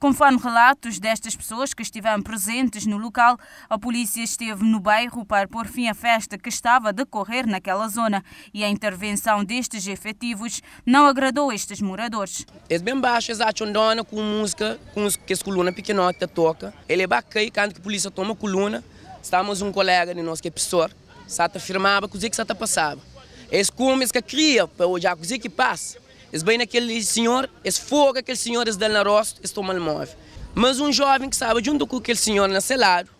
Conforme relatos destas pessoas que estiveram presentes no local, a polícia esteve no bairro para pôr fim à festa que estava a decorrer naquela zona e a intervenção destes efetivos não agradou estes moradores. É bem baixo, eles acham dona com música, com que essa coluna pequenota toca. Ele é bacana, quando a polícia toma a coluna, estávamos um colega de nosso que é professor, Sata afirmava que o que Sata passava. Eles comem, que cria, para o que passa. Eles bem naquele senhor, eles fogo aquele senhor, eles dão na rosto, eles tomam move. Mas um jovem que sabe, junto com aquele senhor na selado,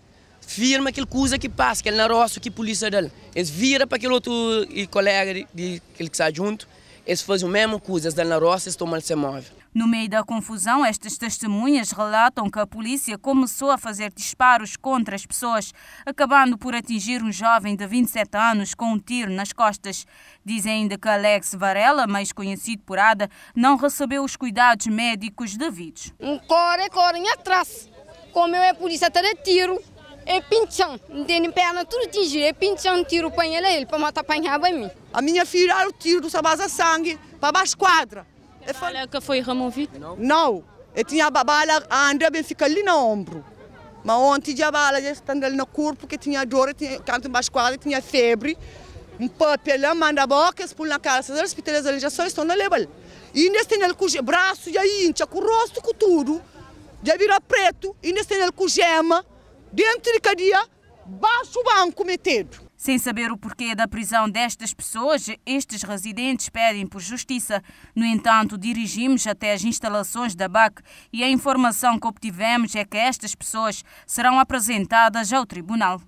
firma aquele coisa que passa, aquele na rosto que polícia dele. Eles vira para aquele outro eh, colega de, de, que ele que está junto, eles fazem a mesma coisa, eles na roça e tomam se No meio da confusão, estas testemunhas relatam que a polícia começou a fazer disparos contra as pessoas, acabando por atingir um jovem de 27 anos com um tiro nas costas. Dizem ainda que Alex Varela, mais conhecido por Ada, não recebeu os cuidados médicos devidos. Um corre, em atrás. Como eu é polícia, até tiro é pinchão. Tem perna tudo giro. é pinchão, tiro põe ele, ele para matar apanhar a mim. A minha filha era o tiro do a Sangue para baixo quadra. A bala que foi removido? Não. E Eu tinha a bala, a André bem fica ali no ombro. Mas ontem a bala já estava ali no corpo, que tinha dor, tinha canto baixo quadra, tinha febre. Um papelão, manda boca, expulso na cara, essas hospitalizações já só estão na level. E ainda tem ele com o braço, já incha, com o rosto, com tudo. Já virou preto, ainda tem ele com gema dentro de cadeia, baixo banco metido. Sem saber o porquê da prisão destas pessoas, estes residentes pedem por justiça. No entanto, dirigimos até as instalações da BAC e a informação que obtivemos é que estas pessoas serão apresentadas ao tribunal.